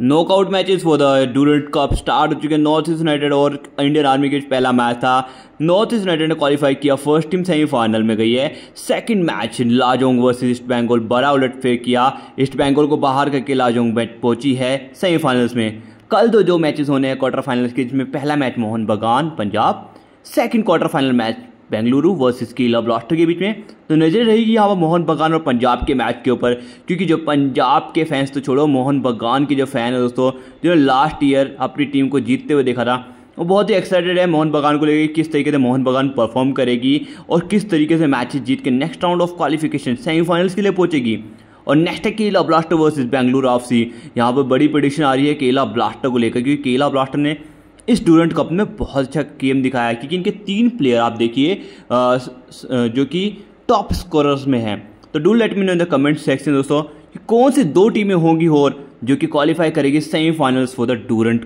knockout matches for the Durand cup start हो चुके हैं नॉर्थ ईस्ट यूनाइटेड और इंडियन आर्मी के पहला मैच था नॉर्थ ईस्ट यूनाइटेड ने क्वालिफाई किया फर्स्ट टीम सेमीफाइनल में गई है second match Lajong versus east Bengal बड़ा उलट फेर किया ईस्ट बंगाल को बाहर करके लाजोंग मैच पहुंची है सेमीफाइनल्स में कल दो तो जो मैचेस होने हैं क्वार्टर फाइनल्स के जिसमें पहला match Mohan Bagan Punjab second quarter final match Bengaluru versus Kerala blaster के बीच में तो नज़र रहेगी यहाँ पर मोहन बगान और पंजाब के मैच के ऊपर क्योंकि जो पंजाब के फैंस तो छोड़ो मोहन बगान के जो फ़ैन है दोस्तों जो लास्ट ईयर अपनी टीम को जीतते हुए देखा था वो बहुत ही एक्साइटेड है मोहन बगान को लेकर किस तरीके से मोहन बगान परफॉर्म करेगी और किस तरीके से मैचेस जीत के next round of qualification semifinals के लिए पहुंचेगी और नेक्स्ट है केला ब्लास्टर वर्सेस बेंगलुरु आपसी यहाँ पर बड़ी प्रडिक्शन आ रही है केला ब्लास्टर को लेकर क्योंकि केला ब्लास्टर ने इस डूरेंट कप में बहुत अच्छा गेम दिखाया है क्योंकि इनके तीन प्लेयर आप देखिए जो कि टॉप स्कोरर्स में हैं तो do let me know in the comment section दोस्तों कि कौन सी दो टीमें होंगी और जो कि क्वालिफाई करेगी सेमीफाइनल्स फॉर द डूरेंट